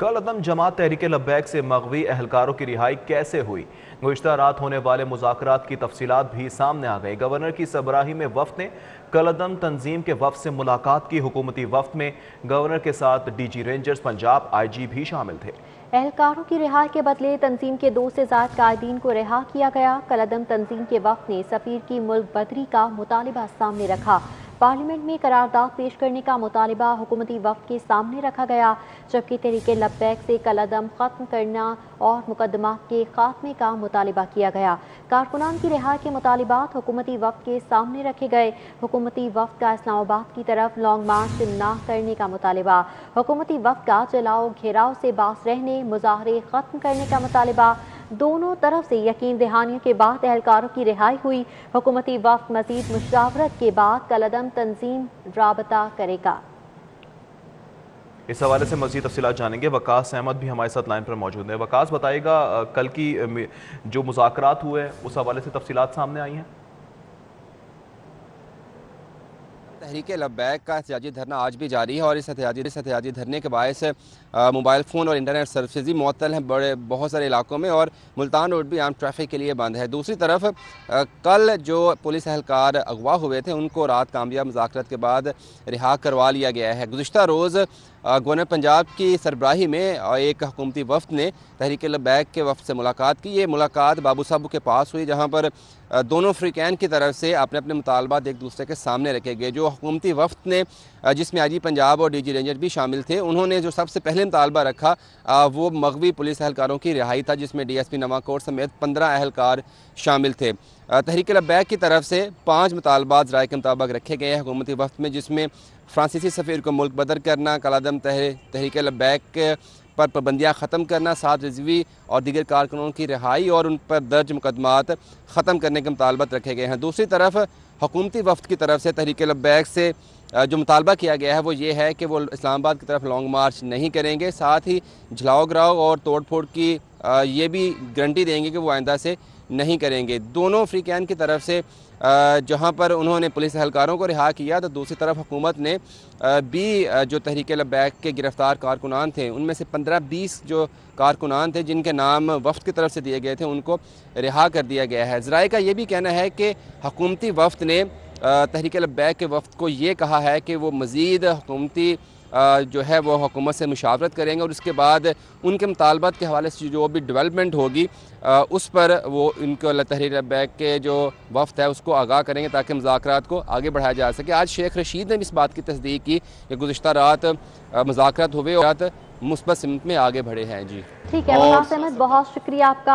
कल अदम जमात तहरीक लब्बैक से मगवी अहलकारों की रिहाई कैसे हुई गुजतर रात होने वाले मुजाकर की तफसीत भी सामने आ गई गवर्नर की सबराही में वफद ने कल अदम तंजीम के वफद से मुलाकात की हुकूमती वफद में गवर्नर के साथ D G rangers Punjab I G भी शामिल थे अहलकारों की रिहाई के बदले तंजीम के दो से ज्यादा कायदीन को रिहा किया गया कलदम तंजीम के वफद ने सफ़ीर की मुल्क बदरी का मुतालबा सामने रखा पार्लियामेंट में करारदाद पेश करने का मुतालबा हुकूमती वफ़ के सामने रखा गया जबकि तरीके लबैक से कलदम ख़त्म करना और मुकदमा के खात्मे का मुतालबा किया गया कारकुनान की रिहाई के मुतालबात हुकूमती वफ़ के सामने रखे गए हुकूमती वफद का इस्लामाबाद की तरफ लॉन्ग मार्च ना करने का मुतालबा हुकूमती वफ का चलाओ घेराव से बास रहने मुजाहरे ख़त्म करने का मुतालबा दोनों तरफ से यकीन दहानियों के बाद एहलकारों की रिहाई हुई हुकूमती वफ मजीद मुशावरत के बाद कलदम तंजीम रबता करेगा इस हवाले से मजीद तफसीत जानेंगे वकास अहमद भी हमारे साथ लाइन पर मौजूद है वकास बताएगा कल की जो मुजाकर हुए उस हवाले से तफसीत सामने आई हैं तहरीक लबैक का एहतियाजी धरना आज भी जारी है और इस एहतियाजी इस एहतियाजी धरने के बायस मोबाइल फ़ोन और इंटरनेट सर्विसेज मअतल हैं बड़े बहुत सारे इलाकों में और मुल्तान रोड भी आम ट्रैफिक के लिए बंद है दूसरी तरफ आ, कल जो पुलिस अहलकार अगवा हुए थे उनको रात कामयाब मुजाकरत के बाद रिहा करवा लिया गया है गुज्तर रोज़ गवर्नर पंजाब की सरबराही में एक हकूमती वफद ने तहरीक लबैक के वफद से मुलाकात की ये मुलाकात बाबू साहब के पास हुई जहाँ पर दोनों फ्रिकैन की तरफ से अपने अपने मुतालबात एक दूसरे के सामने रखे गए जो हुकूमती वफद ने जिसमें आई जी पंजाब और डी जी रेंजर भी शामिल थे उन्होंने जो सबसे पहले मुतालबा रखा वो मगवी पुलिस अहलकारों की रिहाई था जिसमें D S P Nawa Kot समेत पंद्रह अहलकार शामिल थे तहरीक लबैक की तरफ से पाँच मुतालबात राय के मुताबिक रखे गए हैं हुकूमती वफद में जिसमें फ्रांसीसी सफ़ीर को मुल्क बदर करना कलादम तहरीक लबैक पर पाबंदियाँ ख़त्म करना साथ रजवी और दीगर कारकुनों की रिहाई और उन पर दर्ज मुकदमात ख़त्म करने के मुतालबत रखे गए हैं दूसरी तरफ हुकूमती वफद की तरफ से तहरीक लब्बैक से जो मुतालबा किया गया है वो ये है कि वो इस्लामाबाद की तरफ लॉन्ग मार्च नहीं करेंगे साथ ही झलाओ गिराव और तोड़ फोड़ की ये भी गारंटी देंगे कि वो आइंदा से नहीं करेंगे दोनों कैन की तरफ से जहां पर उन्होंने पुलिस अहलकारों को रिहा किया तो दूसरी तरफ हुकूमत ने भी जो तहरीक लबैक के गिरफ़्तार कारकुनान थे उनमें से पंद्रह बीस जो कारकुनान थे जिनके नाम वफ्त की तरफ से दिए गए थे उनको रिहा कर दिया गया है जराए का ये भी कहना है कि हकूमती वफ्त ने तहरीक लब्बैक के वफ को ये कहा है कि वो मज़ीद हुकूमती जो है वो हुकूमत से मुशावरत करेंगे और उसके बाद उनके मुतालबात के हवाले से जो भी डेवलपमेंट होगी उस पर वो इनको तहरीर बैग के जो वफ्त है उसको आगाह करेंगे ताकि मुजात को आगे बढ़ाया जा सके आज शेख रशीद ने भी इस बात की तस्दीक की कि गुजशत रात मुजात हुए और मुस्बत सिमत में आगे बढ़े हैं जी ठीक है बहुत शुक्रिया आपका